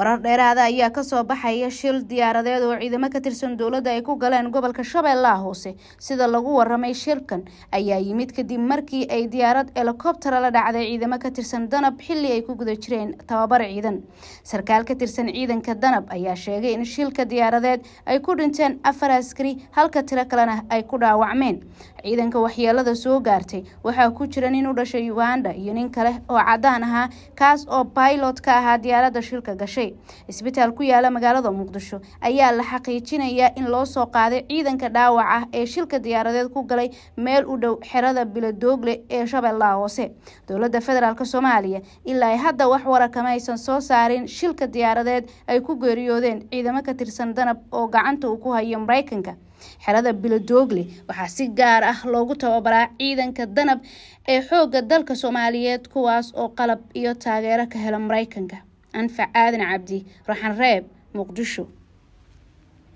warar dheeraada ayaa kasoo baxaya shil diyaaradeed oo ciidamo ka tirsan dowladda ay ku galeen gobolka shabeellaha hoose sida lagu waramay shirkan ayaa yimid kadib markii ay diyaarad helikobtara la dhacday ciidamo ka tirsan danab xilli ay ku guda jireen tababar ciidan sarkaal ka tirsan ciidanka danab ayaa sheegay in shilka diyaaradeed ay ku dhinteen afar askari halka tiro kalena ay ku dhaawacmeen ciidanka waxyeelada soo gaartay waxaa ku jira nin u dhashay uganda iyo nin kale oo cadaan ahaa kaas oo bailot ka ahaa diyaarada shilka gashay isbitaal ku yaala magaalada muqdisho ayaa la xaqiijinayaa in loo soo qaaday ciidanka dhaawac ah ee shilka diyaaradeed ku galay meel u dhow xerada biladoogle ee shabeellaha hoose dowlada federaalk soomaaliya ilaa hadda wax wara kama soo saarin shilka diyaaradeed ay ku geeriyoodeen ciidamo ka tirsan danab oo gacanta uu ku haya maraykanka xerada biladoogle waxaa si gaar ah loogu tababaraa ciidanka danab ee xoogga dalka soomaaliyeed kuwaas oo qalab iyo taageero ka hela maraykanka anfac aadan cabdi raxan muqdisho